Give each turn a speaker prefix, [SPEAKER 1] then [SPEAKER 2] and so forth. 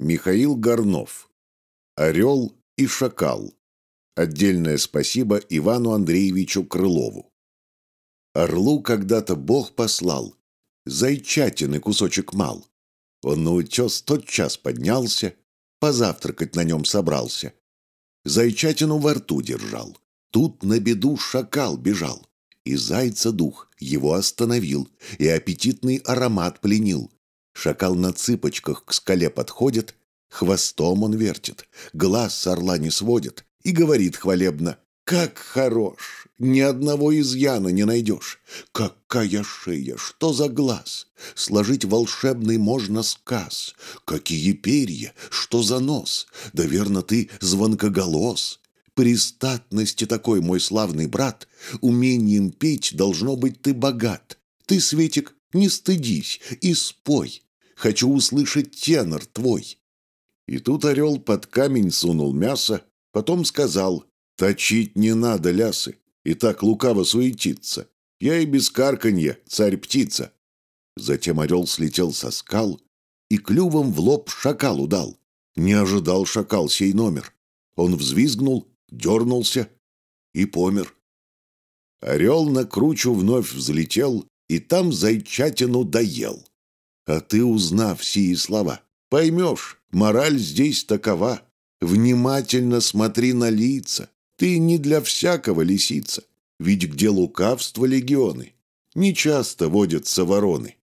[SPEAKER 1] Михаил Горнов. «Орел и шакал». Отдельное спасибо Ивану Андреевичу Крылову. Орлу когда-то Бог послал. Зайчатины кусочек мал. Он на утес тот поднялся, позавтракать на нем собрался. Зайчатину во рту держал. Тут на беду шакал бежал. И зайца дух его остановил, и аппетитный аромат пленил. Шакал на цыпочках к скале подходит, хвостом он вертит, глаз с орла не сводит и говорит хвалебно. «Как хорош! Ни одного изъяна не найдешь! Какая шея! Что за глаз! Сложить волшебный можно сказ! Какие перья! Что за нос! Да верно ты звонкоголос!» При статности такой, мой славный брат, умением петь должно быть ты богат. Ты, Светик, не стыдись и спой, Хочу услышать тенор твой». И тут орел под камень сунул мясо, потом сказал, «Точить не надо лясы, и так лукаво суетиться. Я и без карканья, царь-птица». Затем орел слетел со скал и клювом в лоб шакалу дал. Не ожидал шакал сей номер. Он взвизгнул, дернулся и помер. Орел на кручу вновь взлетел и там зайчатину доел. А ты, узнав сии слова, поймешь, мораль здесь такова. Внимательно смотри на лица. Ты не для всякого лисица, ведь где лукавство легионы? Нечасто водятся вороны.